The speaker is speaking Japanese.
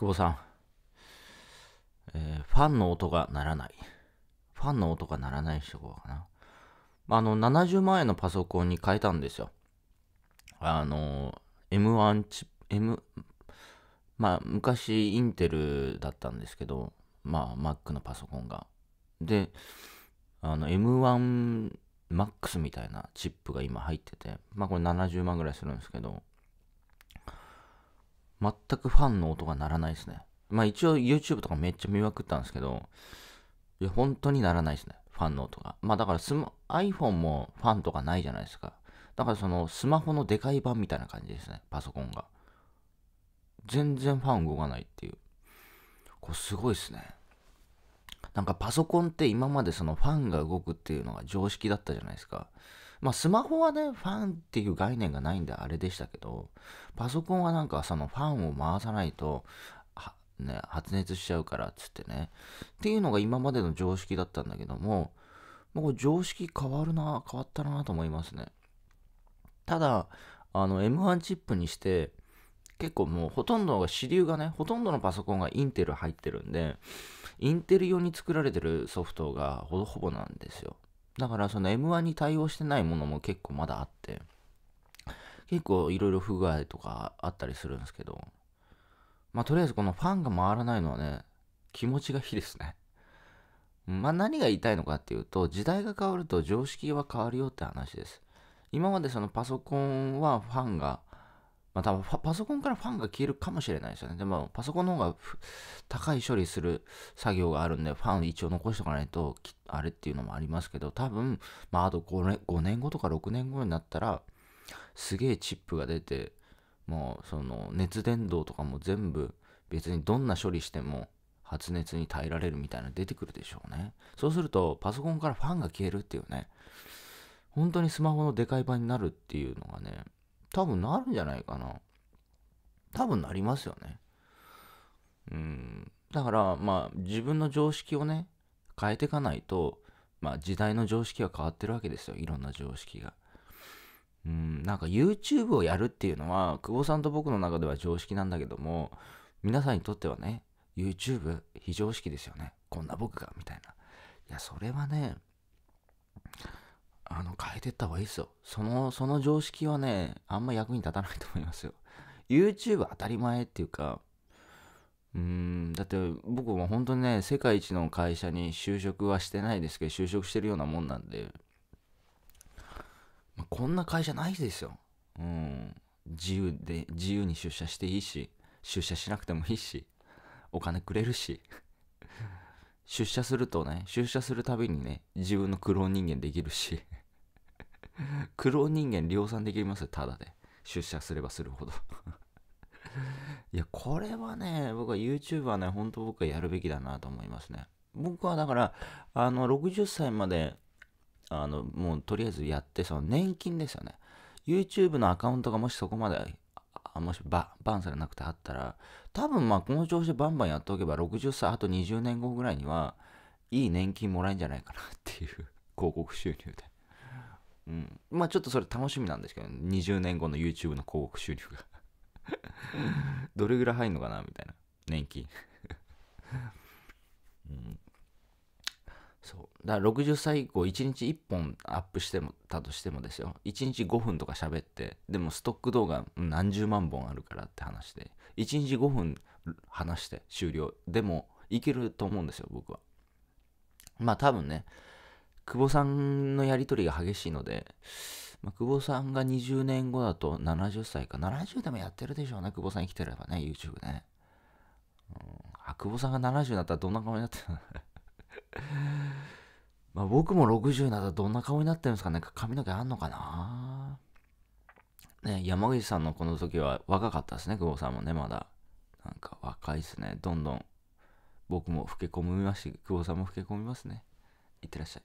久保さん、えー、ファンの音が鳴らない。ファンの音が鳴らない人かな。まあ、あの、70万円のパソコンに変えたんですよ。あの、M1 チップ、M、まあ、昔、インテルだったんですけど、まあ、Mac のパソコンが。で、あの、M1 Max みたいなチップが今入ってて、まあ、これ70万ぐらいするんですけど、全くファンの音が鳴らないですね。まあ一応 YouTube とかめっちゃ見まくったんですけど、いや、本当にならないですね。ファンの音が。まあだからスマ、iPhone もファンとかないじゃないですか。だからそのスマホのでかい版みたいな感じですね。パソコンが。全然ファン動かないっていう。こうすごいっすね。なんかパソコンって今までそのファンが動くっていうのが常識だったじゃないですか。まあ、スマホはね、ファンっていう概念がないんであれでしたけど、パソコンはなんかそのファンを回さないと、ね、発熱しちゃうからっつってね。っていうのが今までの常識だったんだけども、もう常識変わるな、変わったなと思いますね。ただ、あの M1 チップにして、結構もうほとんどが支流がね、ほとんどのパソコンがインテル入ってるんで、インテル用に作られてるソフトがほぼほぼなんですよ。だからその M1 に対応してないものも結構まだあって、結構いろいろ不具合とかあったりするんですけど、まあとりあえずこのファンが回らないのはね、気持ちが火ですね。まあ何が言いたいのかっていうと、時代が変わると常識は変わるよって話です。今までそのパソコンはファンがまあ、多分パソコンからファンが消えるかもしれないですよね。でもパソコンの方が高い処理する作業があるんで、ファン一応残しておかないと、あれっていうのもありますけど、多分、まあ、あと5年 ,5 年後とか6年後になったら、すげえチップが出て、もうその熱伝導とかも全部別にどんな処理しても発熱に耐えられるみたいな出てくるでしょうね。そうするとパソコンからファンが消えるっていうね、本当にスマホのでかい版になるっていうのがね、多分なるんじゃないかな。多分なりますよね。うん。だから、まあ、自分の常識をね、変えていかないと、まあ、時代の常識は変わってるわけですよ。いろんな常識が。うん、なんか YouTube をやるっていうのは、久保さんと僕の中では常識なんだけども、皆さんにとってはね、YouTube 非常識ですよね。こんな僕が、みたいな。いや、それはね、あの、変えてった方がいいですよ。その、その常識はね、あんま役に立たないと思いますよ。YouTube 当たり前っていうか、うーん、だって僕も本当にね、世界一の会社に就職はしてないですけど、就職してるようなもんなんで、まあ、こんな会社ないですよ。うん。自由で、自由に出社していいし、出社しなくてもいいし、お金くれるし。出社するとね、出社するたびにね、自分のクローン人間できるし 苦労人間量産できますよ、ただで。出社すればするほど いや、これはね、僕は YouTube はね、本当僕はやるべきだなと思いますね。僕はだから、あの、60歳まで、あの、もうとりあえずやって、その年金ですよね。YouTube のアカウントがもしそこまで、あもしババンされなくてあったら、多分まあこの調子でバンバンやっておけば、60歳あと20年後ぐらいには、いい年金もらえんじゃないかなっていう、広告収入で。うん、まあちょっとそれ楽しみなんですけど、ね、20年後の YouTube の広告収入が どれぐらい入るのかなみたいな年金 そうだから60歳以降1日1本アップしてもたとしてもですよ1日5分とか喋ってでもストック動画何十万本あるからって話で1日5分話して終了でもいけると思うんですよ僕はまあ多分ね久保さんのやりとりが激しいので、まあ、久保さんが20年後だと70歳か、70でもやってるでしょうね、久保さん生きてればね、YouTube ね。うん、あ、久保さんが70になったらどんな顔になってる まあ僕も60になったらどんな顔になってるんですかね、髪の毛あんのかなね、山口さんのこの時は若かったですね、久保さんもね、まだ。なんか若いっすね、どんどん。僕も老け込みますし、久保さんも老け込みますね。いってらっしゃい。